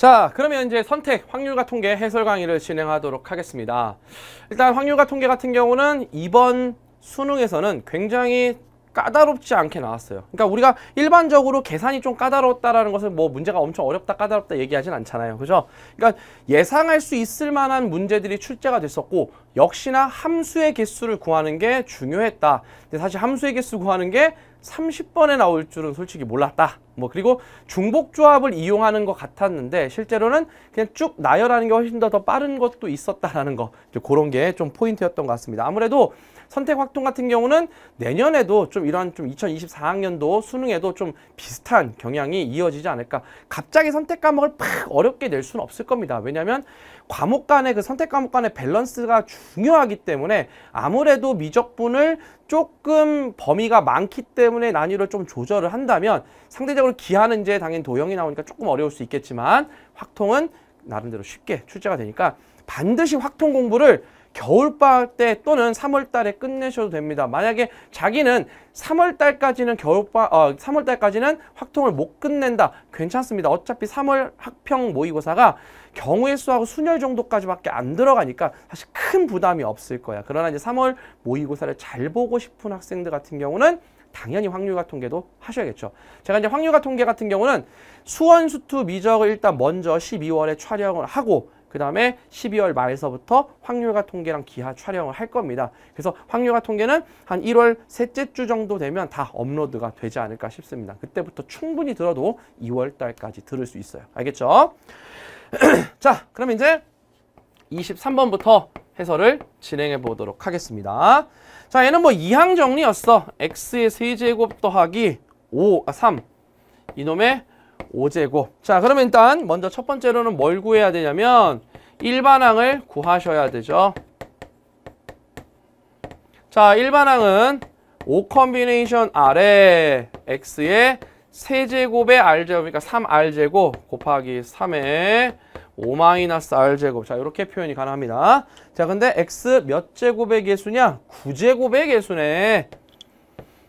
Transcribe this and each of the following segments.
자 그러면 이제 선택 확률과 통계 해설 강의를 진행하도록 하겠습니다 일단 확률과 통계 같은 경우는 이번 수능에서는 굉장히 까다롭지 않게 나왔어요 그러니까 우리가 일반적으로 계산이 좀 까다롭다라는 것은뭐 문제가 엄청 어렵다 까다롭다 얘기하진 않잖아요 그죠 그러니까 예상할 수 있을 만한 문제들이 출제가 됐었고 역시나 함수의 개수를 구하는 게 중요했다 근데 사실 함수의 개수 구하는 게 30번에 나올 줄은 솔직히 몰랐다. 뭐 그리고 중복 조합을 이용하는 것 같았는데 실제로는 그냥 쭉 나열하는 게 훨씬 더, 더 빠른 것도 있었다라는 거 이제 그런 게 좀 포인트였던 것 같습니다. 아무래도 선택 확동 같은 경우는 내년에도 좀 이러한 좀 2024학년도 수능에도 좀 비슷한 경향이 이어지지 않을까. 갑자기 선택 과목을 팍 어렵게 낼 수는 없을 겁니다. 왜냐하면 과목 간의 그 선택 과목 간의 밸런스가 중요하기 때문에 아무래도 미적분을 조금 범위가 많기 때문에 난이도를 좀 조절을 한다면 상대적으로 기하는 이제 당연히 도형이 나오니까 조금 어려울 수 있겠지만 확통은 나름대로 쉽게 출제가 되니까 반드시 확통 공부를 겨울방학 때 또는 3월달에 끝내셔도 됩니다. 만약에 자기는 3월달까지는 겨울방 어, 3월달까지는 확통을 못 끝낸다. 괜찮습니다. 어차피 3월 학평 모의고사가 경우의 수하고 순열 정도까지밖에 안 들어가니까 사실 큰 부담이 없을 거야. 그러나 이제 3월 모의고사를 잘 보고 싶은 학생들 같은 경우는 당연히 확률과 통계도 하셔야겠죠. 제가 이제 확률과 통계 같은 경우는 수원수투 미적을 일단 먼저 12월에 촬영을 하고 그 다음에 12월 말에서부터 확률과 통계랑 기하 촬영을 할 겁니다. 그래서 확률과 통계는 한 1월 셋째 주 정도 되면 다 업로드가 되지 않을까 싶습니다. 그때부터 충분히 들어도 2월 달까지 들을 수 있어요. 알겠죠? 자, 그럼 이제 23번부터 해설을 진행해 보도록 하겠습니다. 자, 얘는 뭐 이항 정리였어. x의 세제곱 더하기 5, 아, 3. 이놈의 5제곱. 자, 그러면 일단 먼저 첫 번째로는 뭘 구해야 되냐면 일반항을 구하셔야 되죠. 자, 일반항은 5 컨비네이션 R에 X의 세제곱의 R제곱, 그러니까 3R제곱 곱하기 3에5 마이너스 R제곱. 자, 이렇게 표현이 가능합니다. 자, 근데 X 몇 제곱의 개수냐? 9제곱의 개수네.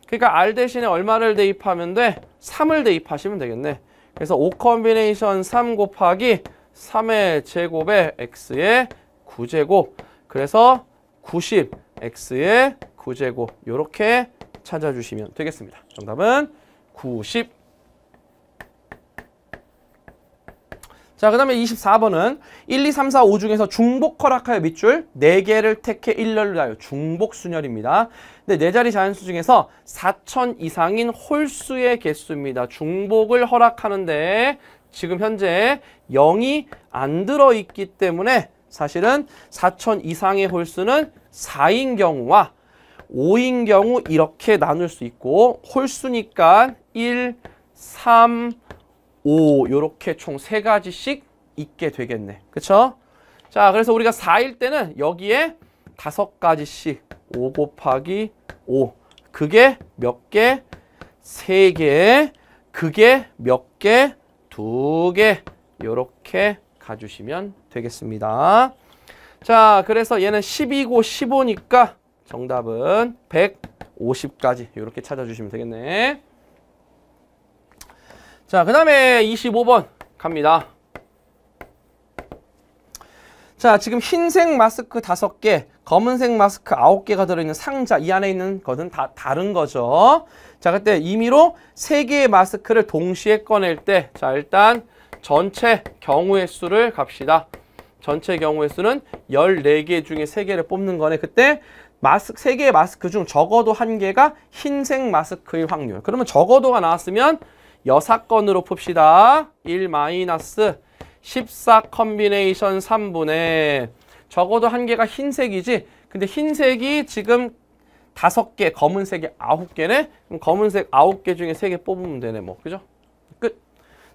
그러니까 R 대신에 얼마를 대입하면 돼? 3을 대입하시면 되겠네. 그래서 5 컨비네이션 3 곱하기 3의 제곱에 x의 9제곱 그래서 90 x의 9제곱 이렇게 찾아주시면 되겠습니다. 정답은 90. 자, 그 다음에 24번은 1, 2, 3, 4, 5 중에서 중복 허락하여 밑줄 4개를 택해 일렬로 하여 중복 순열입니다. 근데 네, 네 자리 자연수 중에서 4천 이상인 홀수의 개수입니다. 중복을 허락하는데 지금 현재 0이 안 들어있기 때문에 사실은 4천 이상의 홀수는 4인 경우와 5인 경우 이렇게 나눌 수 있고 홀수니까 1, 3, 5 이렇게 총 세가지씩 있게 되겠네. 그렇죠? 자, 그래서 우리가 4일 때는 여기에 5 가지씩 5 곱하기 5 그게 몇 개? 3개 그게 몇 개? 2개 이렇게 가주시면 되겠습니다 자 그래서 얘는 12고 15니까 정답은 150까지 이렇게 찾아주시면 되겠네 자그 다음에 25번 갑니다 자 지금 흰색 마스크 다섯 개 검은색 마스크 아홉 개가 들어있는 상자 이 안에 있는 것은 다 다른 거죠 자 그때 임의로 세개의 마스크를 동시에 꺼낼 때자 일단 전체 경우의 수를 갑시다 전체 경우의 수는 열네 개 중에 세개를 뽑는 거네 그때 마스크 세개의 마스크 중 적어도 한개가 흰색 마스크의 확률 그러면 적어도가 나왔으면 여사건으로 봅시다 일 마이너스 14 컨비네이션 3분의 적어도 한 개가 흰색이지 근데 흰색이 지금 다섯 개 검은색이 아홉 개네 그럼 검은색 아홉 개 중에 세개 뽑으면 되네 뭐 그죠? 끝.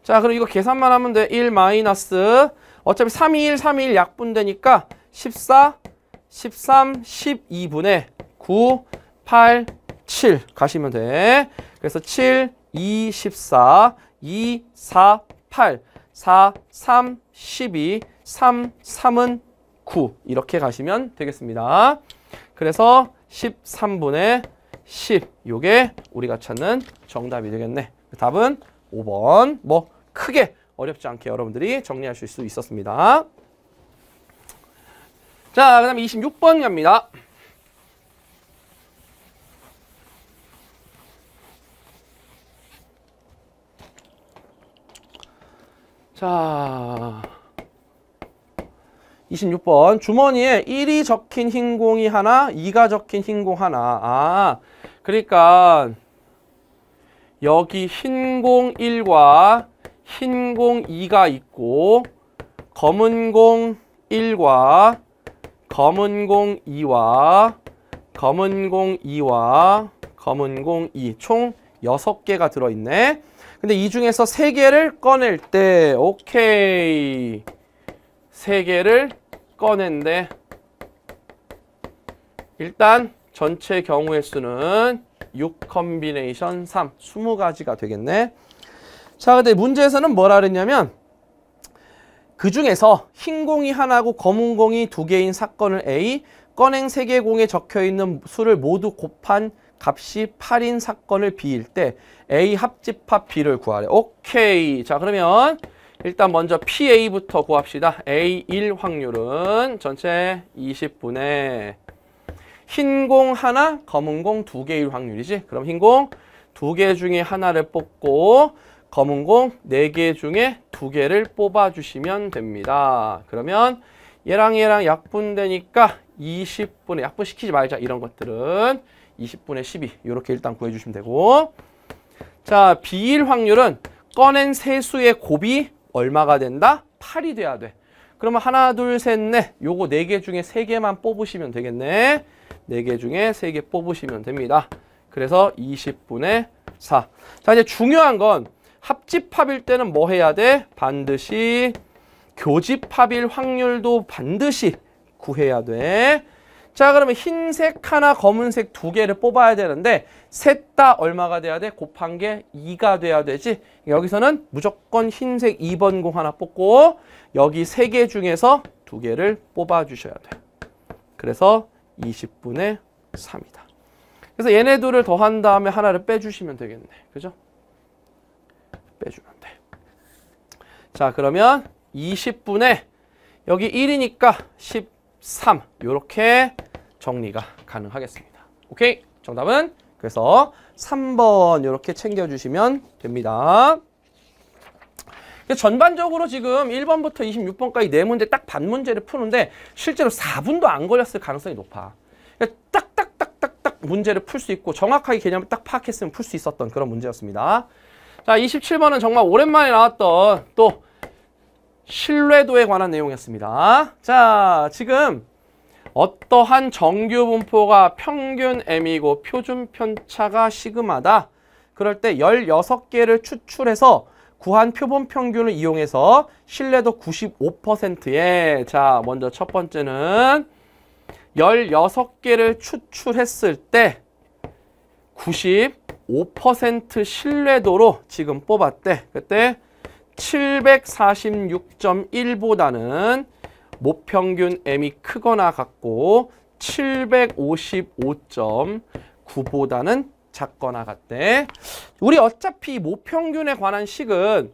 자 그럼 이거 계산만 하면 돼. 1 마이너스 어차피 3, 2, 1, 3, 2, 1 약분되니까 14, 13, 12분의 9, 8, 7 가시면 돼. 그래서 7, 2, 14, 2, 4, 8 4, 3, 12, 3, 3은 9 이렇게 가시면 되겠습니다. 그래서 13분의 10 요게 우리가 찾는 정답이 되겠네. 그 답은 5번 뭐 크게 어렵지 않게 여러분들이 정리하실 수 있었습니다. 자, 그 다음 26번 갑니다. 자, 26번 주머니에 1이 적힌 흰 공이 하나, 2가 적힌 흰공 하나. 아, 그러니까 여기 흰공 1과 흰공 2가 있고 검은 공 1과 검은 공 2와 검은 공 2와 검은 공2 총 6개가 들어있네. 근데 이 중에서 세 개를 꺼낼 때 오케이 세 개를 꺼낸데 일단 전체 경우의 수는 6 컨비네이션 3 20가지가 되겠네 자 근데 문제에서는 뭐라 그랬냐면 그 중에서 흰 공이 하나고 검은 공이 두 개인 사건을 A, 꺼낸 세 개 공에 적혀있는 수를 모두 곱한 값이 8인 사건을 B일 때 A 합집합 B를 구하래. 오케이. 자 그러면 일단 먼저 PA부터 구합시다. A1 확률은 전체 20분의 흰 공 하나, 검은 공 두 개일 확률이지. 그럼 흰 공 두 개 중에 하나를 뽑고 검은 공 네 개 중에 두 개를 뽑아주시면 됩니다. 그러면 얘랑 얘랑 약분되니까 20분의 약분시키지 말자 이런 것들은 20분의 12 이렇게 일단 구해주시면 되고 자 비일 확률은 꺼낸 세수의 곱이 얼마가 된다? 8이 돼야 돼. 그러면 하나 둘 셋 넷 요거 네 개 중에 세개만 뽑으시면 되겠네. 네 개 중에 세 개 뽑으시면 됩니다. 그래서 20분의 4. 자 이제 중요한 건 합집합일 때는 뭐 해야 돼? 반드시 교집합일 확률도 반드시 구해야 돼. 자 그러면 흰색 하나 검은색 두 개를 뽑아야 되는데 셋 다 얼마가 돼야 돼? 곱한 게 2가 돼야 되지 여기서는 무조건 흰색 2번 공 하나 뽑고 여기 세 개 중에서 두 개를 뽑아 주셔야 돼 그래서 20분의 3이다 그래서 얘네 둘을 더한 다음에 하나를 빼주시면 되겠네 그죠? 빼주면 돼자 그러면 20분의 여기 1이니까 10 3 이렇게 정리가 가능하겠습니다. 오케이 정답은 그래서 3번 이렇게 챙겨주시면 됩니다. 전반적으로 지금 1번부터 26번까지 네 문제 딱 반 문제를 푸는데 실제로 4분도 안 걸렸을 가능성이 높아. 딱딱딱딱딱 그러니까 문제를 풀 수 있고 정확하게 개념을 딱 파악했으면 풀 수 있었던 그런 문제였습니다. 자 27번은 정말 오랜만에 나왔던 또 신뢰도에 관한 내용이었습니다. 자, 지금 어떠한 정규 분포가 평균 M이고 표준 편차가 시그마다 그럴 때 16개를 추출해서 구한 표본 평균을 이용해서 신뢰도 95%에 자 먼저 첫 번째는 16개를 추출했을 때 95% 신뢰도로 지금 뽑았대. 그때 746.1보다는 모평균 M이 크거나 같고 755.9보다는 작거나 같대. 우리 어차피 모평균에 관한 식은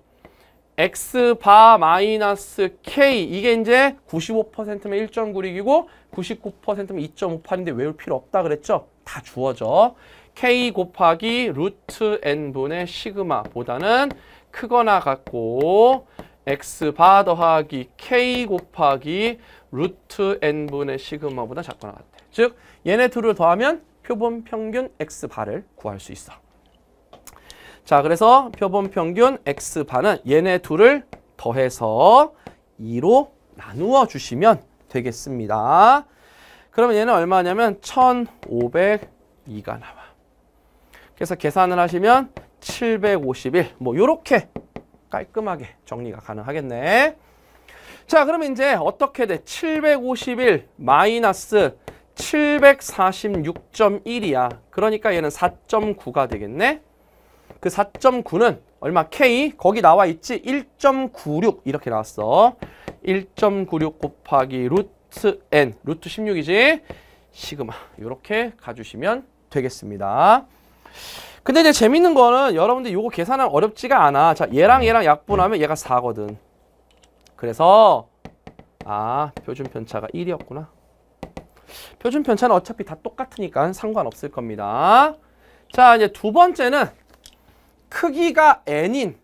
x바 마이너스 k 이게 이제 95%면 1.96이고 99%면 2.58인데 외울 필요 없다 그랬죠? 다 주어져. k 곱하기 루트 n분의 시그마보다는 크거나 같고 x 바 더하기 k 곱하기 루트 n분의 시그마보다 작거나 같아. 즉 얘네 둘을 더하면 표본 평균 x 바를 구할 수 있어. 자 그래서 표본 평균 x 바는 얘네 둘을 더해서 2로 나누어 주시면 되겠습니다. 그러면 얘는 얼마냐면 1502가 나와. 그래서 계산을 하시면 751. 뭐이렇게 깔끔하게 정리가 가능하겠네. 자, 그러면 이제 어떻게 돼? 751 마이너스 746.1이야. 그러니까 얘는 4.9가 되겠네. 그 4.9는 얼마? K 거기 나와 있지? 1.96 이렇게 나왔어. 1.96 곱하기 루트 N 루트 16이지? 시그마 이렇게 가주시면 되겠습니다. 근데 이제 재밌는 거는 여러분들 이거 계산하면 어렵지가 않아. 자, 얘랑 음. 얘랑 약분하면 얘가 4거든. 그래서 아, 표준 편차가 1이었구나. 표준 편차는 어차피 다 똑같으니까 상관없을 겁니다. 자, 이제 두 번째는 크기가 n인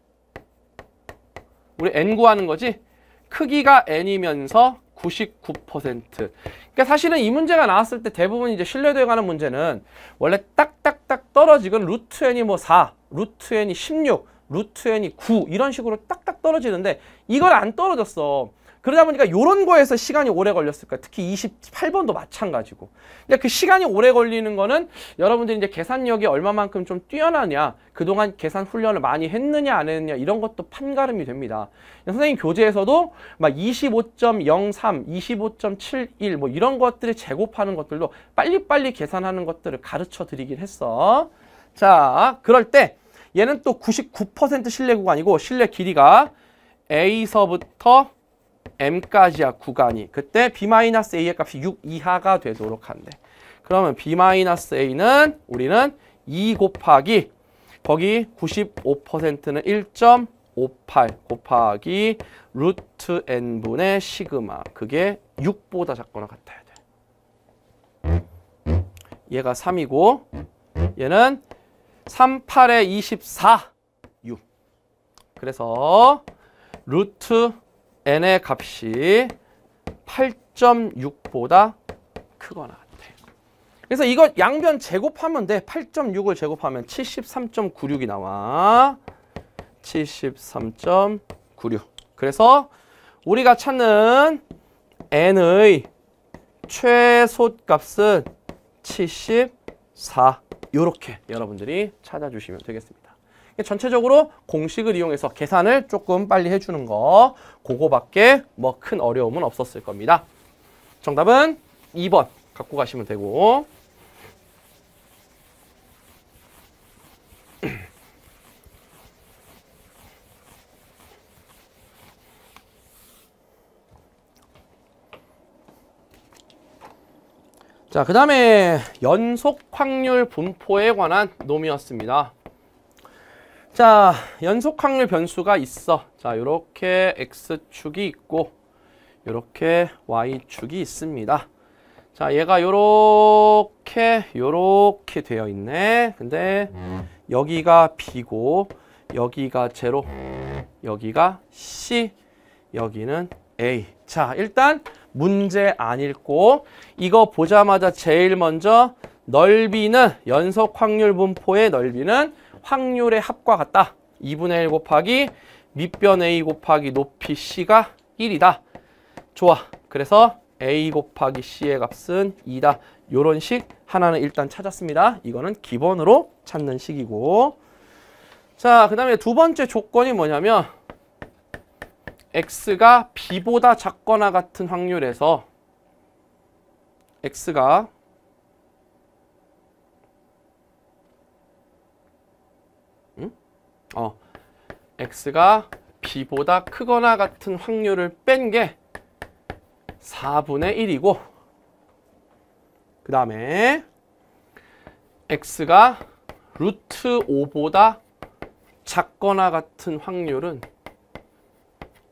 우리 n 구하는 거지. 크기가 n이면서 99%. 그러니까 사실은 이 문제가 나왔을 때 대부분 이제 신뢰도에 관한 문제는 원래 딱딱딱 떨어지건 루트 n이 뭐 4, 루트 n이 16, 루트 n이 9 이런 식으로 딱딱 떨어지는데 이걸 안 떨어졌어. 그러다 보니까 이런 거에서 시간이 오래 걸렸을 거예요. 특히 28번도 마찬가지고. 근데 그 시간이 오래 걸리는 거는 여러분들이 이제 계산력이 얼마만큼 좀 뛰어나냐, 그동안 계산 훈련을 많이 했느냐 안 했느냐 이런 것도 판가름이 됩니다. 선생님 교재에서도 막 25.03, 25.71 뭐 이런 것들을 제곱하는 것들로 빨리빨리 계산하는 것들을 가르쳐 드리긴 했어. 자, 그럴 때 얘는 또 99% 실내 구간이고 실내 길이가 A서부터 m까지야 구간이 그때 b-a의 값이 6 이하가 되도록 한대. 그러면 b-a는 우리는 2 곱하기 거기 95%는 1.58 곱하기 루트 n분의 시그마 그게 6보다 작거나 같아야 돼. 얘가 3이고 얘는 3, 8에 24, 6. 그래서 루트 n의 값이 8.6보다 크거나 그래서 이거 양변 제곱하면 돼. 8.6을 제곱하면 73.96이 나와. 73.96. 그래서 우리가 찾는 n의 최소값은 74. 이렇게 여러분들이 찾아주시면 되겠습니다. 전체적으로 공식을 이용해서 계산을 조금 빨리 해주는 거 그거밖에 뭐 큰 어려움은 없었을 겁니다. 정답은 2번 갖고 가시면 되고 자, 그 다음에 연속 확률 분포에 관한 놈이었습니다. 자, 연속 확률 변수가 있어. 자, 이렇게 x축이 있고 이렇게 y축이 있습니다. 자, 얘가 이렇게이렇게 되어 있네. 근데 여기가 b고 여기가 제로, 여기가 c, 여기는 a. 자, 일단 문제 안 읽고 이거 보자마자 제일 먼저 넓이는 연속 확률 분포의 넓이는 확률의 합과 같다. 2분의 1 곱하기 밑변 A 곱하기 높이 C가 1이다. 좋아. 그래서 A 곱하기 C의 값은 2다. 요런 식 하나는 일단 찾았습니다. 이거는 기본으로 찾는 식이고 자, 그 다음에 두 번째 조건이 뭐냐면 x가 b보다 작거나 같은 확률에서 x가 어, x가 b보다 크거나 같은 확률을 뺀 게 4분의 1이고 그 다음에 x가 루트 5보다 작거나 같은 확률은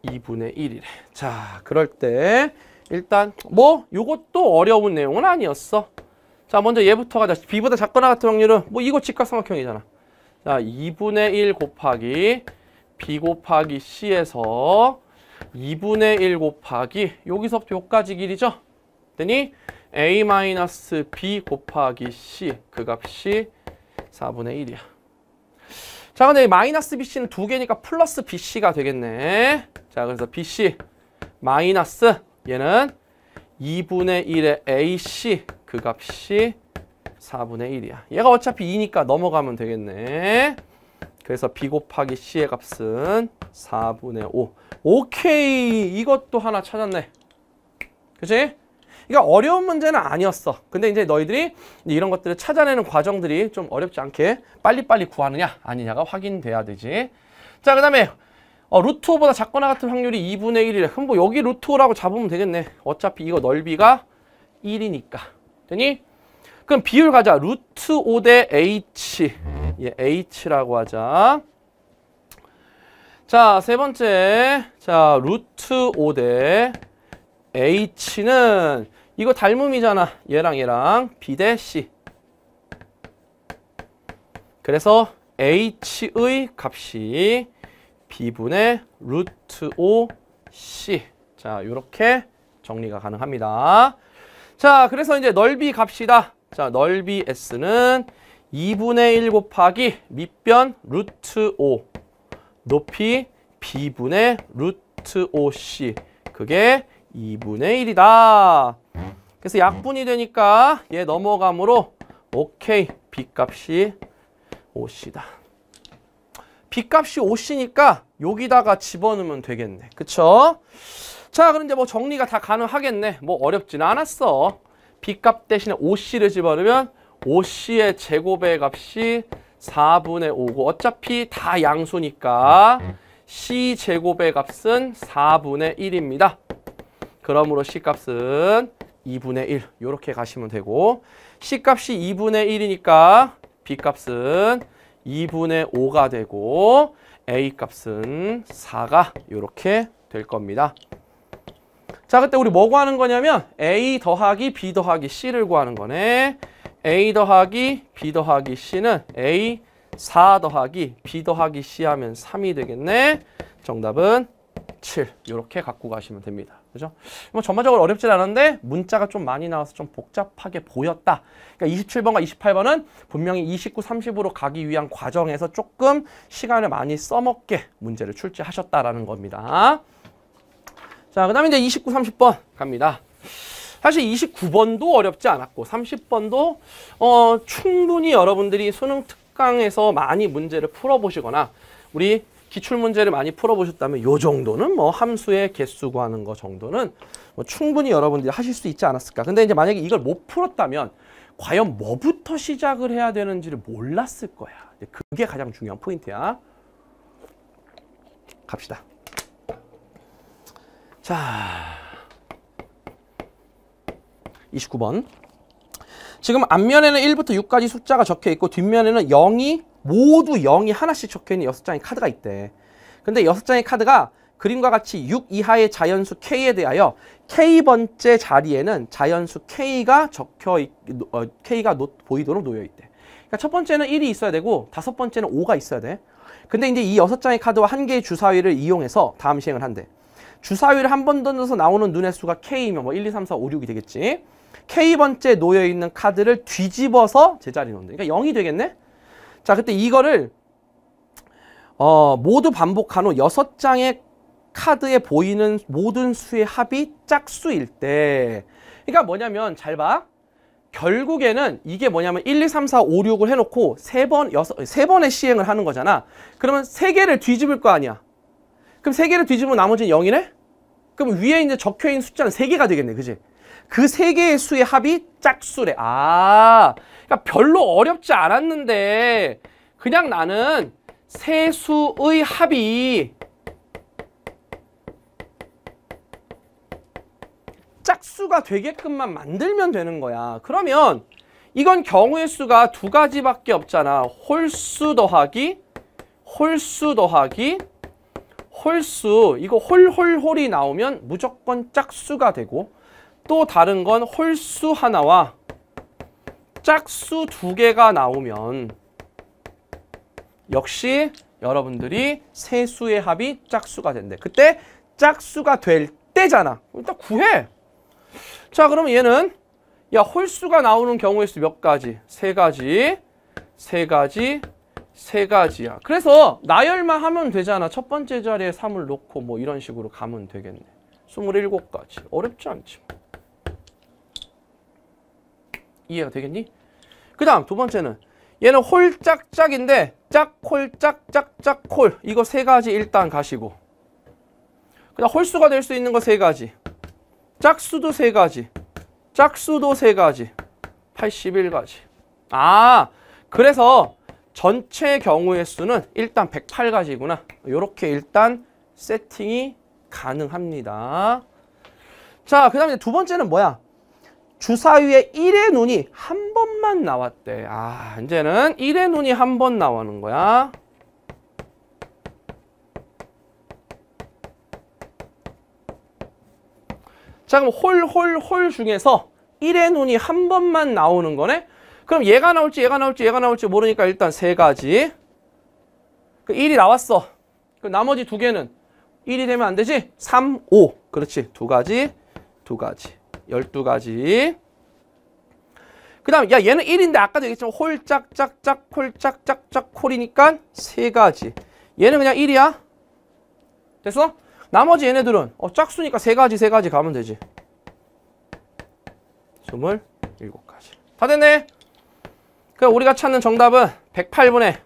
2분의 1이래. 자, 그럴 때 일단 뭐이것도 어려운 내용은 아니었어. 자, 먼저 얘부터 가자. b보다 작거나 같은 확률은 뭐 이거 직각삼각형이잖아. 자, 2분의 1 곱하기 B 곱하기 C에서 2분의 1 곱하기 여기서부터 여기까지 길이죠? 그니 A B 곱하기 C 그 값이 4분의 1이야. 자, 근데 마이너스 BC는 두 개니까 플러스 BC가 되겠네. 자, 그래서 BC 마이너스 얘는 2분의 1의 AC 그 값이 4분의 1이야. 얘가 어차피 2니까 넘어가면 되겠네. 그래서 B 곱하기 C의 값은 4분의 5. 오케이! 이것도 하나 찾았네. 그치? 그러니까 어려운 문제는 아니었어. 근데 이제 너희들이 이런 것들을 찾아내는 과정들이 좀 어렵지 않게 빨리빨리 구하느냐 아니냐가 확인돼야 되지. 자, 그 다음에 어, 루트 5보다 작거나 같은 확률이 2분의 1이래. 그럼 뭐 여기 루트 5라고 잡으면 되겠네. 어차피 이거 넓이가 1이니까. 되니? 그럼 비율 가자. 루트 5 대 H. 예, H라고 하자. 자, 세 번째. 자, 루트 5 대 H는 이거 닮음이잖아. 얘랑 얘랑. B 대 C. 그래서 H의 값이 B분의 루트 5C. 자, 이렇게 정리가 가능합니다. 자, 그래서 이제 넓이 값이다. 자, 넓이 S는 2분의 1 곱하기 밑변 루트 5 높이 B분의 루트 5C 그게 2분의 1이다. 그래서 약분이 되니까 얘 넘어감으로 오케이 B값이 5C다. B값이 5C니까 여기다가 집어넣으면 되겠네. 그쵸? 자그런데뭐 정리가 다 가능하겠네. 뭐 어렵진 않았어. B값 대신에 OC를 집어넣으면 OC의 제곱의 값이 4분의 5고 어차피 다 양수니까 C제곱의 값은 4분의 1입니다. 그러므로 C값은 2분의 1 이렇게 가시면 되고 C값이 2분의 1이니까 B값은 2분의 5가 되고 A값은 4가 이렇게 될 겁니다. 자, 그때 우리 뭐 구하는 거냐면 A 더하기 B 더하기 C를 구하는 거네. A 더하기 B 더하기 C는 A 4 더하기 B 더하기 C 하면 3이 되겠네. 정답은 7. 이렇게 갖고 가시면 됩니다. 그죠? 렇뭐 전반적으로 어렵진 않은데 문자가 좀 많이 나와서 좀 복잡하게 보였다. 그러니까 27번과 28번은 분명히 29, 30으로 가기 위한 과정에서 조금 시간을 많이 써먹게 문제를 출제하셨다라는 겁니다. 자, 그 다음에 이제 29, 30번 갑니다. 사실 29번도 어렵지 않았고 30번도 어, 충분히 여러분들이 수능 특강에서 많이 문제를 풀어보시거나 우리 기출문제를 많이 풀어보셨다면 요 정도는 뭐 함수의 개수 구하는 거 정도는 뭐 충분히 여러분들이 하실 수 있지 않았을까. 근데 이제 만약에 이걸 못 풀었다면 과연 뭐부터 시작을 해야 되는지를 몰랐을 거야. 그게 가장 중요한 포인트야. 갑시다. 자, 29번. 지금 앞면에는 1부터 6까지 숫자가 적혀 있고 뒷면에는 0이 모두 0이 하나씩 적혀 있는 6장의 카드가 있대. 근데 6장의 카드가 그림과 같이 6 이하의 자연수 k에 대하여 k번째 자리에는 자연수 k가 적혀 어, k가 노, 보이도록 놓여 있대. 그러니까 첫 번째는 1이 있어야 되고 다섯 번째는 5가 있어야 돼. 근데 이제 이 여섯 장의 카드와 한 개의 주사위를 이용해서 다음 시행을 한대. 주사위를 한 번 던져서 나오는 눈의 수가 K면 뭐 1, 2, 3, 4, 5, 6이 되겠지. K번째 놓여있는 카드를 뒤집어서 제자리 놓는다. 그러니까 0이 되겠네? 자, 그때 이거를 어, 모두 반복한 후 6장의 카드에 보이는 모든 수의 합이 짝수일 때 그러니까 뭐냐면 잘 봐. 결국에는 이게 뭐냐면 1, 2, 3, 4, 5, 6을 해놓고 3번, 6, 3번의 시행을 하는 거잖아. 그러면 3개를 뒤집을 거 아니야. 그럼 3개를 뒤집으면 나머지는 0이네? 그럼 위에 이제 적혀 있는 숫자는 세개가 되겠네. 그지? 그 세개의 수의 합이 짝수래. 아, 그러니까 별로 어렵지 않았는데 그냥 나는 세수의 합이 짝수가 되게끔만 만들면 되는 거야. 그러면 이건 경우의 수가 두 가지밖에 없잖아. 홀수 더하기 홀수 더하기 홀수 이거 홀홀홀이 나오면 무조건 짝수가 되고 또 다른 건 홀수 하나와 짝수 두 개가 나오면 역시 여러분들이 세수의 합이 짝수가 된대. 그때 짝수가 될 때잖아. 일단 구해. 자, 그럼 얘는 야 홀수가 나오는 경우의 수몇 가지? 세 가지, 세 가지, 세 가지야. 그래서 나열만 하면 되잖아. 첫 번째 자리에 3을 놓고 뭐 이런 식으로 가면 되겠네. 27가지. 어렵지 않지. 뭐. 이해가 되겠니? 그 다음 두 번째는 얘는 홀짝짝인데 짝홀 짝짝짝홀 이거 세 가지 일단 가시고 그 다음 홀수가 될 수 있는 거 세 가지 짝수도 세 가지 짝수도 세 가지 81가지 아 그래서 전체 경우의 수는 일단 108가지구나. 이렇게 일단 세팅이 가능합니다. 자, 그 다음에 두 번째는 뭐야? 주사위에 1의 눈이 한 번만 나왔대. 아, 이제는 1의 눈이 한 번 나오는 거야. 자, 그럼 홀, 홀, 홀 중에서 1의 눈이 한 번만 나오는 거네? 그럼 얘가 나올지 얘가 나올지 얘가 나올지 모르니까 일단 세 가지. 그 1이 나왔어. 그 나머지 두 개는 1이 되면 안 되지? 3, 5. 그렇지. 두 가지, 두 가지. 12가지. 그 다음 야 얘는 1인데 아까도 얘기했지만 홀짝짝짝 홀짝짝짝 콜이니까 세 가지. 얘는 그냥 1이야. 됐어? 나머지 얘네들은 어, 짝수니까 세 가지 세 가지 가면 되지. 27가지. 다 됐네. 그 우리가 찾는 정답은 108분의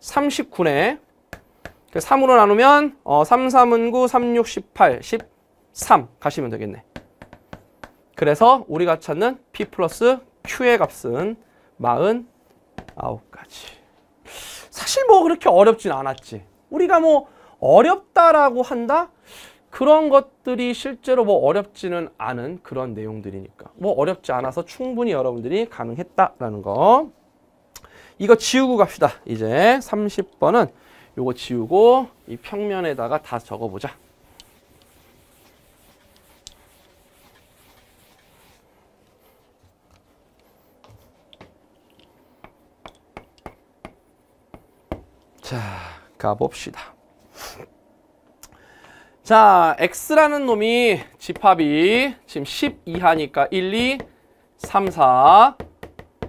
39네. 그 3으로 나누면 어, 3, 3은 9, 3, 6, 18, 13 가시면 되겠네. 그래서 우리가 찾는 P 플러스 Q의 값은 4 9가지 사실 뭐 그렇게 어렵진 않았지. 우리가 뭐 어렵다라고 한다? 그런 것들이 실제로 뭐 어렵지는 않은 그런 내용들이니까 뭐 어렵지 않아서 충분히 여러분들이 가능했다라는 거 이거 지우고 갑시다 이제 30번은 이거 지우고 이 평면에다가 다 적어보자 자 가봅시다 자, X라는 놈이 집합이 지금 10 이하니까 1, 2, 3, 4,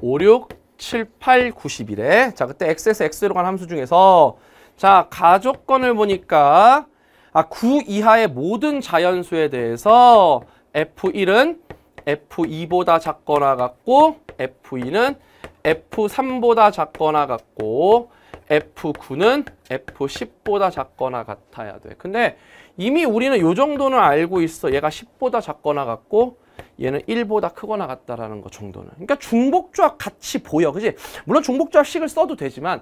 5, 6, 7, 8, 90이래. 자, 그때 X에서 X로 간 함수 중에서 자, 가족건을 보니까 아, 9 이하의 모든 자연수에 대해서 F1은 F2보다 작거나 같고 F2는 F3보다 작거나 같고 F9는 F10보다 작거나 같아야 돼. 근데 이미 우리는 요 정도는 알고 있어. 얘가 10보다 작거나 같고 얘는 1보다 크거나 같다라는 것 정도는. 그러니까 중복조합 같이 보여. 그지 물론 중복조합식을 써도 되지만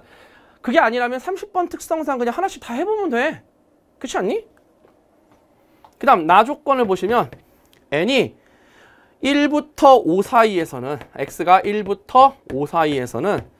그게 아니라면 30번 특성상 그냥 하나씩 다 해보면 돼. 그렇지 않니? 그 다음 나 조건을 보시면 n이 1부터 5 사이에서는 x가 1부터 5 사이에서는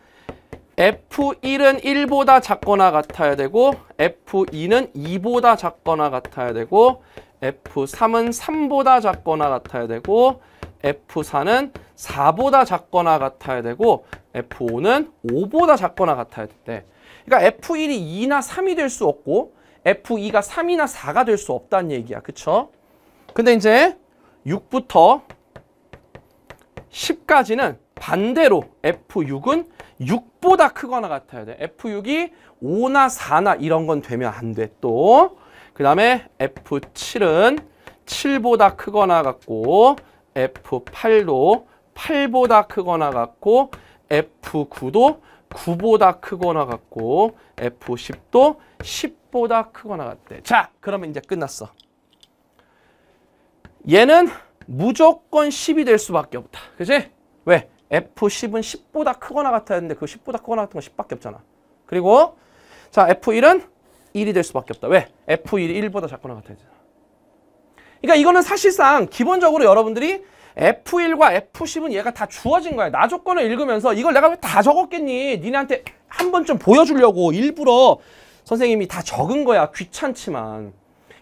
F1은 1보다 작거나 같아야 되고 F2는 2보다 작거나 같아야 되고 F3은 3보다 작거나 같아야 되고 F4는 4보다 작거나 같아야 되고 F5는 5보다 작거나 같아야 된대. 그러니까 F1이 2나 3이 될 수 없고 F2가 3이나 4가 될 수 없다는 얘기야. 그쵸? 근데 이제 6부터 10까지는 반대로 F6은 6보다 크거나 같아야 돼. F6이 5나 4나 이런 건 되면 안 돼. 또 그 다음에 F7은 7보다 크거나 같고 F8도 8보다 크거나 같고 F9도 9보다 크거나 같고 F10도 10보다 크거나 같대. 자, 그러면 이제 끝났어. 얘는 무조건 10이 될 수밖에 없다. 그지? 왜? F10은 10보다 크거나 같아야 되는데 그 10보다 크거나 같은 건 10밖에 없잖아. 그리고 자 F1은 1이 될 수밖에 없다. 왜? F1이 1보다 작거나 같아야 되잖아. 그러니까 이거는 사실상 기본적으로 여러분들이 F1과 F10은 얘가 다 주어진 거야. 나 조건을 읽으면서 이걸 내가 왜 다 적었겠니? 니네한테 한 번쯤 보여주려고 일부러 선생님이 다 적은 거야. 귀찮지만.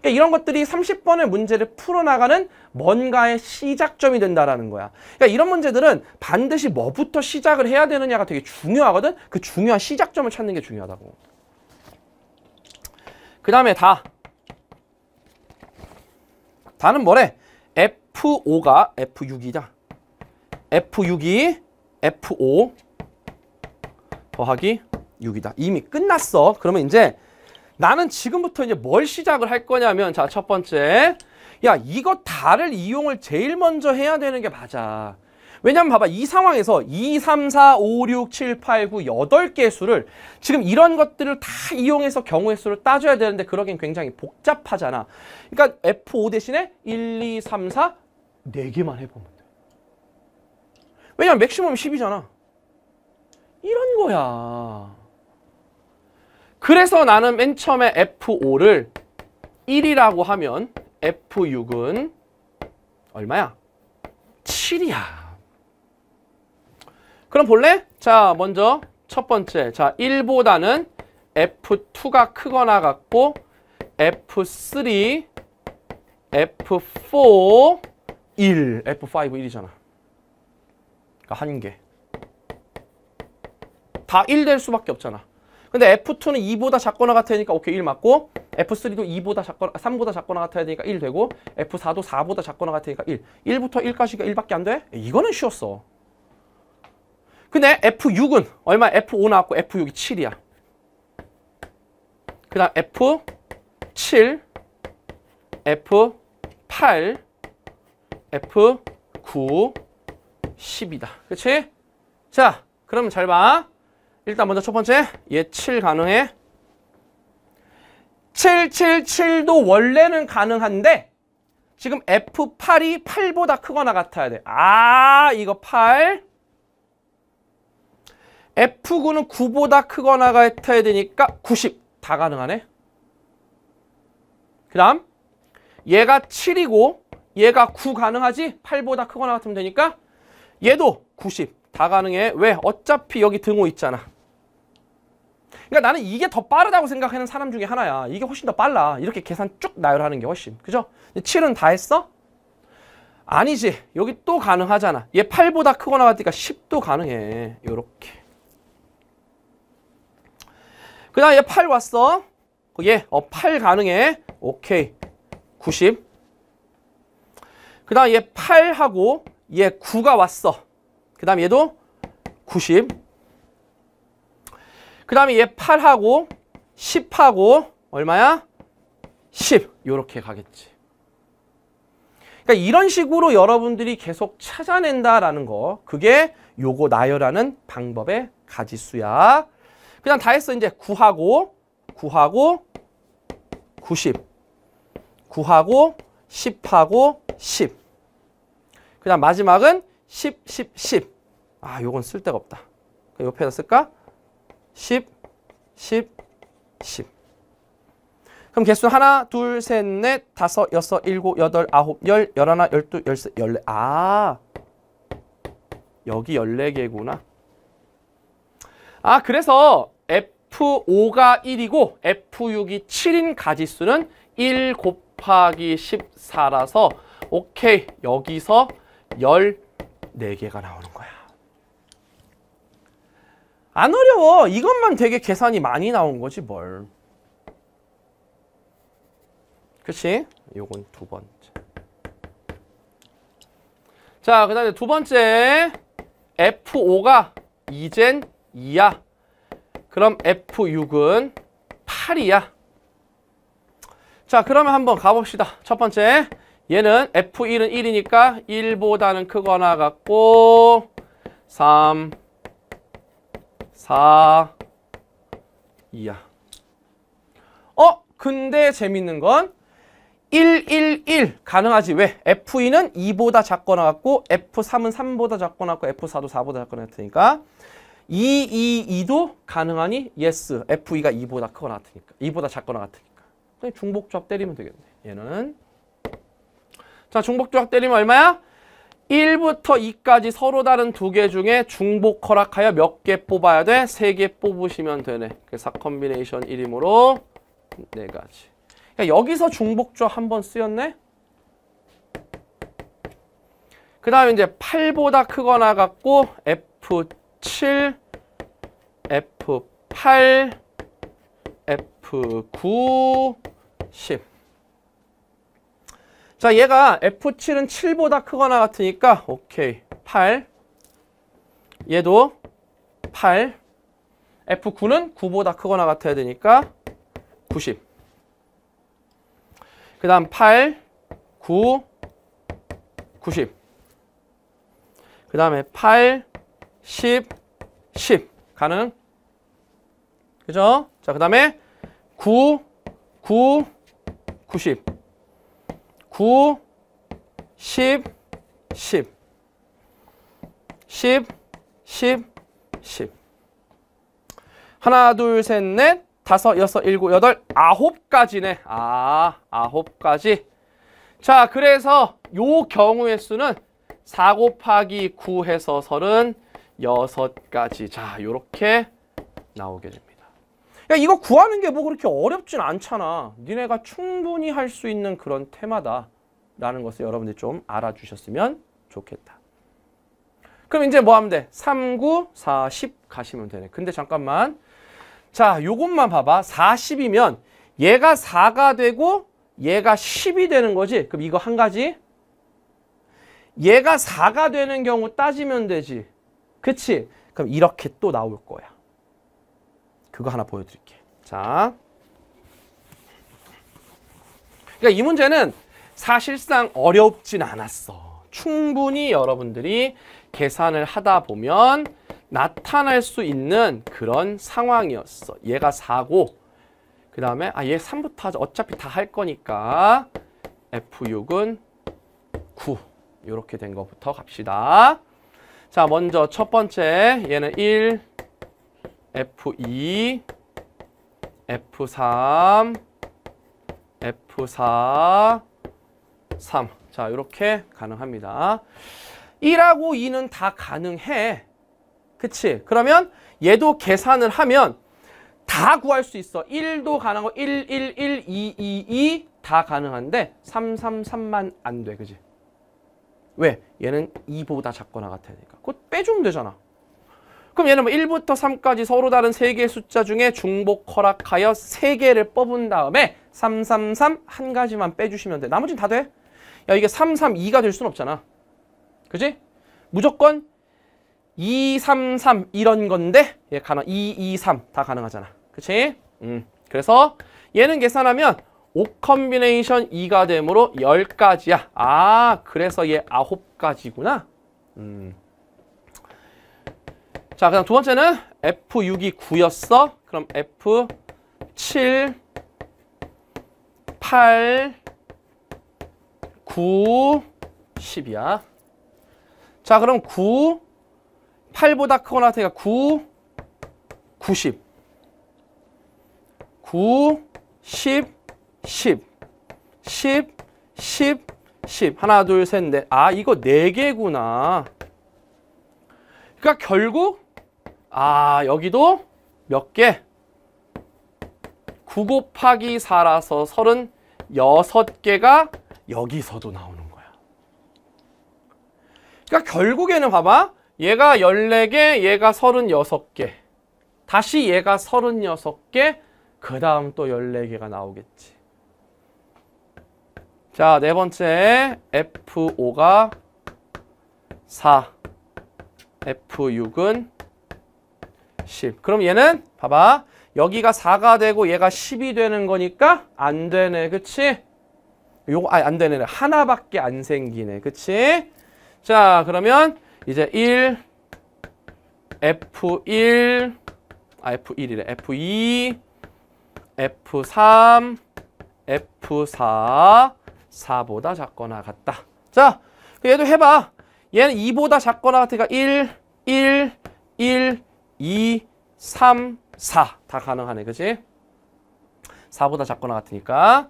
그러니까 이런 것들이 30번의 문제를 풀어나가는 뭔가의 시작점이 된다라는 거야. 그러니까 이런 문제들은 반드시 뭐부터 시작을 해야 되느냐가 되게 중요하거든. 그 중요한 시작점을 찾는 게 중요하다고. 그 다음에 다. 다는 뭐래? F5가 F6이다. F6이 F5 더하기 6이다. 이미 끝났어. 그러면 이제 나는 지금부터 이제 뭘 시작을 할 거냐면 자 첫 번째 야 이거 다를 이용을 제일 먼저 해야 되는 게 맞아 왜냐면 봐봐 이 상황에서 2, 3, 4, 5, 6, 7, 8, 9, 8개 수를 지금 이런 것들을 다 이용해서 경우의 수를 따져야 되는데 그러긴 굉장히 복잡하잖아 그러니까 F5 대신에 1, 2, 3, 4 4개만 해보면 돼 왜냐면 맥시멈 10이잖아 이런 거야 그래서 나는 맨 처음에 F5를 1이라고 하면 F6은 얼마야? 7이야. 그럼 볼래? 자, 먼저 첫 번째. 자, 1보다는 F2가 크거나 같고 F3, F4, 1, F5, 1이잖아. 그러니까 한 개. 다1 될 수밖에 없잖아. 근데 F2는 2보다 작거나 같아야 되니까 오케이 1 맞고 F3도 2보다 작거나 3보다 작거나 같아야 되니까 1 되고 F4도 4보다 작거나 같으니까 1 1부터 1까지가 1밖에 안 돼? 이거는 쉬웠어 근데 F6은 얼마 F5 나왔고 F6이 7이야 그 다음 F7 F8 F9 10이다 그치자 그럼 잘봐 일단 먼저 첫 번째 얘7 예, 가능해 777도 원래는 가능한데 지금 F8이 8보다 크거나 같아야 돼. 아 이거 8 F9는 9보다 크거나 같아야 되니까 90 다 가능하네. 그 다음 얘가 7이고 얘가 9 가능하지? 8보다 크거나 같으면 되니까 얘도 90 다 가능해. 왜? 어차피 여기 등호 있잖아. 그러니까 나는 이게 더 빠르다고 생각하는 사람 중에 하나야. 이게 훨씬 더 빨라. 이렇게 계산 쭉 나열하는 게 훨씬. 그죠? 7은 다 했어? 아니지. 여기 또 가능하잖아. 얘 8보다 크거나 같으니까 10도 가능해. 요렇게. 그 다음에 얘8 왔어. 얘, 어, 8 가능해. 오케이. 90. 그 다음에 얘 8하고 얘 9가 왔어. 그 다음에 얘도 90. 그 다음에 얘 8하고 10하고 얼마야? 10 요렇게 가겠지. 그러니까 이런 식으로 여러분들이 계속 찾아낸다라는 거 그게 요거 나열하는 방법의 가지수야. 그냥 다 했어. 이제 9하고 9하고 90 9하고 10하고 10 그다음 마지막은 10, 10, 10. 아, 요건 쓸데가 없다. 그 옆에다 쓸까? 10, 10, 10. 그럼 개수 하나, 둘, 셋, 넷, 다섯, 여섯, 일곱, 여덟, 아홉, 열, 열하나, 열두, 열세, 열네. 아, 여기 열네 개구나. 아, 그래서 F5가 1이고 F6이 7인 가지수는 1 곱하기 14라서 오케이, 여기서 열네 개가 나오는 거야. 안 어려워. 이것만 되게 계산이 많이 나온 거지 뭘. 그치? 요건 두 번째. 자, 그 다음에 두 번째. F5가 이젠 2야. 그럼 F6은 8이야. 자, 그러면 한번 가봅시다. 첫 번째. 얘는 F1은 1이니까 1보다는 크거나 같고 3, 4 2야. 어? 근데 재밌는 건 111 가능하지. 왜? F2는 2보다 작거나 같고 F3은 3보다 작거나 같고 F4도 4보다 작거나 같으니까 222도 가능하니 yes. F2가 2보다 크거나 같으니까 2보다 작거나 같으니까. 중복조합 때리면 되겠네. 얘는 자, 중복조합 때리면 얼마야? 1부터 2까지 서로 다른 두 개 중에 중복 허락하여 몇 개 뽑아야 돼? 세 개 뽑으시면 되네. 그래서 컨비네이션 1이므로 네 가지. 그러니까 여기서 중복조합 한번 쓰였네? 그 다음에 이제 8보다 크거나 같고 F7, F8, F9, 10. 자, 얘가 F7은 7보다 크거나 같으니까 오케이. 8. 얘도 8. F9는 9보다 크거나 같아야 되니까 90. 그 다음 8, 9, 90. 그 다음에 8, 10, 10. 가능? 그죠? 자, 그 다음에 9, 9, 90. 9, 10, 10. 10, 10, 10. 하나, 둘, 셋, 넷, 다섯, 여섯, 일곱, 여덟, 아홉 가지네. 아, 아홉 가지. 자, 그래서 요 경우의 수는 4 곱하기 9 해서 36가지. 자, 요렇게 나오게 됩니다. 야 이거 구하는 게 뭐 그렇게 어렵진 않잖아. 니네가 충분히 할 수 있는 그런 테마다 라는 것을 여러분들 이좀 알아주셨으면 좋겠다. 그럼 이제 뭐 하면 돼? 3, 9, 4, 10 가시면 되네. 근데 잠깐만. 자, 요것만 봐봐. 40이면 얘가 4가 되고 얘가 10이 되는 거지. 그럼 이거 한 가지. 얘가 4가 되는 경우 따지면 되지. 그치? 그럼 이렇게 또 나올 거야. 그거 하나 보여드릴게. 요 자. 그러니까 이 문제는 사실상 어렵진 않았어. 충분히 여러분들이 계산을 하다 보면 나타날 수 있는 그런 상황이었어. 얘가 4고 그 다음에 아얘 3부터 하자. 어차피 다 할 거니까 F6은 9 이렇게 된 것부터 갑시다. 자 먼저 첫 번째 얘는 1, F2, e, F3, F4, 3. 자, 이렇게 가능합니다. 1하고 2는 다 가능해. 그치? 그러면 얘도 계산을 하면 다 구할 수 있어. 1도 가능하고 1, 1, 1, 2, 2, 2 다 가능한데 3, 3, 3만 안 돼. 그지? 왜? 얘는 2보다 작거나 같아야되니까 그거 빼주면 되잖아. 그럼 얘는 뭐 1부터 3까지 서로 다른 3개의 숫자 중에 중복 허락하여 3개를 뽑은 다음에 333 한 가지만 빼주시면 돼. 나머지는 다 돼. 야 이게 332가 될 순 없잖아. 그지? 무조건 233 이런 건데 얘 가능 223 다 가능하잖아. 그치? 음. 그래서 얘는 계산하면 5 컨비네이션 2가 되므로 10가지야. 아 그래서 얘 9가지구나. 음. 자, 그다음 두 번째는 F6이 9였어. 그럼 F7, 8, 9, 10이야. 자, 그럼 9, 8보다 크거나 같니까 9, 90. 9, 10, 10. 10, 10, 10. 하나, 둘, 셋, 넷. 아, 이거 4개구나. 그러니까 결국 아 여기도 몇 개? 9 곱하기 4라서 36개가 여기서도 나오는 거야. 그러니까 결국에는 봐봐. 얘가 14개, 얘가 36개. 다시 얘가 36개, 그 다음 또 14개가 나오겠지. 자, 네 번째 F5가 4, F6은 10. 그럼 얘는 봐봐. 여기가 4가 되고 얘가 10이 되는 거니까 안 되네. 그치? 요거 아니 안 되네. 하나밖에 안 생기네. 그치? 자 그러면 이제 1 F1 아 F1이래. F2 F3 F4 4보다 작거나 같다. 자 얘도 해봐. 얘는 2보다 작거나 같으니까 1 1 1 2, 3, 4 다 가능하네 그치 4보다 작거나 같으니까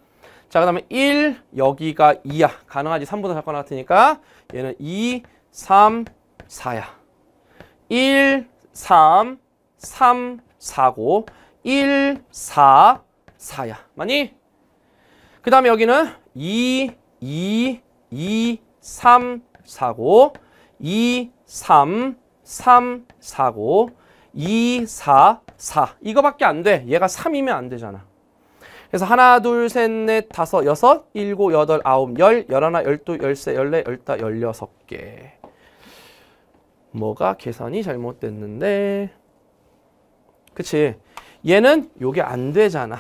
자그 다음에 1 여기가 2야 가능하지 3보다 작거나 같으니까 얘는 2, 3, 4야 1, 3, 3, 4고 1, 4, 4야 맞니? 그 다음에 여기는 2, 2, 2, 3, 4고 2, 3, 3, 4고 2, 4, 4 이거밖에 안 돼. 얘가 3이면 안 되잖아. 그래서 하나, 둘, 셋, 넷, 다섯, 여섯, 일곱, 여덟, 아홉, 열, 열하나, 열두, 열세, 열네, 열다, 열여섯 개. 뭐가 계산이 잘못됐는데 그치 얘는 요게 안 되잖아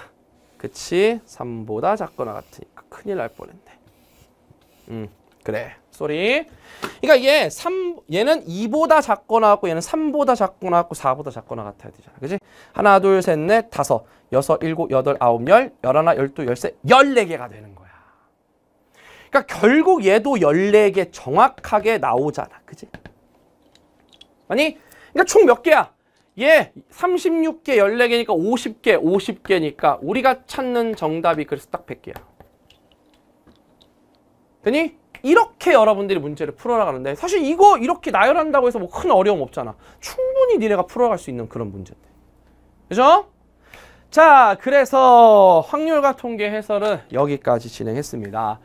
그치 3보다 작거나 같으니까 큰일 날 뻔했네 음. 그래. 쏘리. 그러니까 얘 3, 얘는 2보다 작거나 같고 얘는 3보다 작거나 같고 4보다 작거나 같아야 되잖아. 그지 하나, 둘, 셋, 넷, 다섯, 여섯, 일곱, 여덟, 아홉, 열, 열하나, 열두, 열세, 열네 개가 되는 거야. 그러니까 결국 얘도 열네 개 정확하게 나오잖아. 그지 아니, 그러니까 총 몇 개야? 얘 36개, 14개니까 50개, 50개니까 우리가 찾는 정답이 그래서 딱 100개야. 되니? 이렇게 여러분들이 문제를 풀어나가는데 사실 이거 이렇게 나열한다고 해서 뭐 큰 어려움 없잖아. 충분히 니네가 풀어갈 수 있는 그런 문제인데. 그죠? 자, 그래서 확률과 통계 해설은 여기까지 진행했습니다.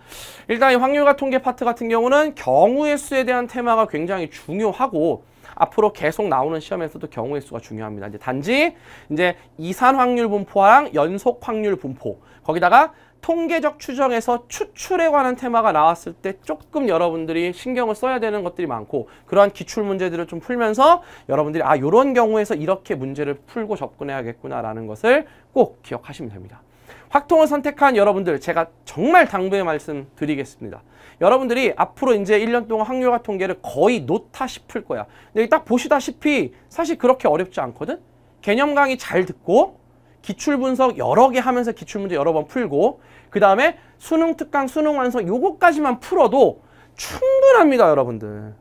일단 이 확률과 통계 파트 같은 경우는 경우의 수에 대한 테마가 굉장히 중요하고 앞으로 계속 나오는 시험에서도 경우의 수가 중요합니다. 이제 단지 이제 이산 확률 분포랑 연속 확률 분포 거기다가 통계적 추정에서 추출에 관한 테마가 나왔을 때 조금 여러분들이 신경을 써야 되는 것들이 많고 그러한 기출 문제들을 좀 풀면서 여러분들이 아 이런 경우에서 이렇게 문제를 풀고 접근해야겠구나라는 것을 꼭 기억하시면 됩니다. 확통을 선택한 여러분들 제가 정말 당부의 말씀 드리겠습니다. 여러분들이 앞으로 이제 1년 동안 확률과 통계를 거의 놓다 싶을 거야. 근데 딱 보시다시피 사실 그렇게 어렵지 않거든? 개념 강의 잘 듣고 기출 분석 여러 개 하면서 기출 문제 여러 번 풀고 그 다음에 수능 특강, 수능 완성 요거까지만 풀어도 충분합니다, 여러분들.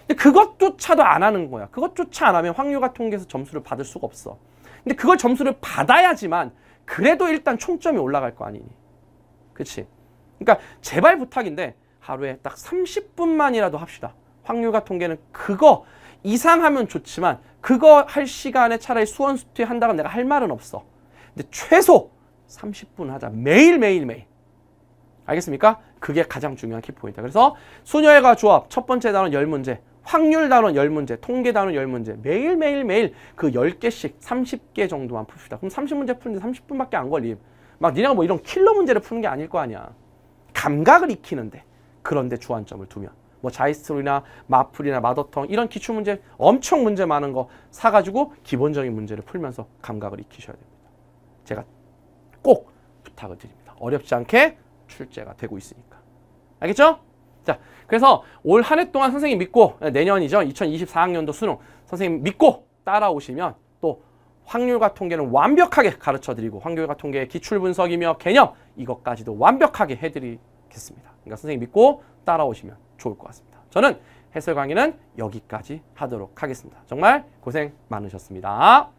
근데 그것조차도 안 하는 거야. 그것조차 안 하면 확률과 통계에서 점수를 받을 수가 없어. 근데 그걸 점수를 받아야지만 그래도 일단 총점이 올라갈 거 아니니. 그치? 그러니까 제발 부탁인데 하루에 딱 30분만이라도 합시다. 확률과 통계는 그거 이상하면 좋지만 그거 할 시간에 차라리 수원수퇴 한다면 내가 할 말은 없어. 근데 최소 30분 하자. 매일매일 매일. 알겠습니까? 그게 가장 중요한 키포인트. 그래서 수녀회가 조합 첫 번째 단원 1 0문제 확률 단원 1 0문제 통계 단원 1 0문제 매일매일 매일 그1 0개씩 30개 정도만 풉시다. 그럼 30문제 푸는데 30분밖에 안 걸림. 막 니네가 뭐 이런 킬러 문제를 푸는 게 아닐 거 아니야. 감각을 익히는데 그런데 주안점을 두면 뭐 자이스트로이나 마플이나 마더텅 이런 기출 문제 엄청 문제 많은 거 사가지고 기본적인 문제를 풀면서 감각을 익히셔야 됩니다. 제가 꼭 부탁을 드립니다. 어렵지 않게 출제가 되고 있으니까. 알겠죠? 자, 그래서 올 한 해 동안 선생님 믿고 네, 내년이죠. 2024학년도 수능 선생님 믿고 따라오시면 또 확률과 통계는 완벽하게 가르쳐 드리고 확률과 통계의 기출 분석이며 개념 이것까지도 완벽하게 해 드리겠습니다. 그러니까 선생님 믿고 따라오시면 좋을 것 같습니다. 저는 해설 강의는 여기까지 하도록 하겠습니다. 정말 고생 많으셨습니다.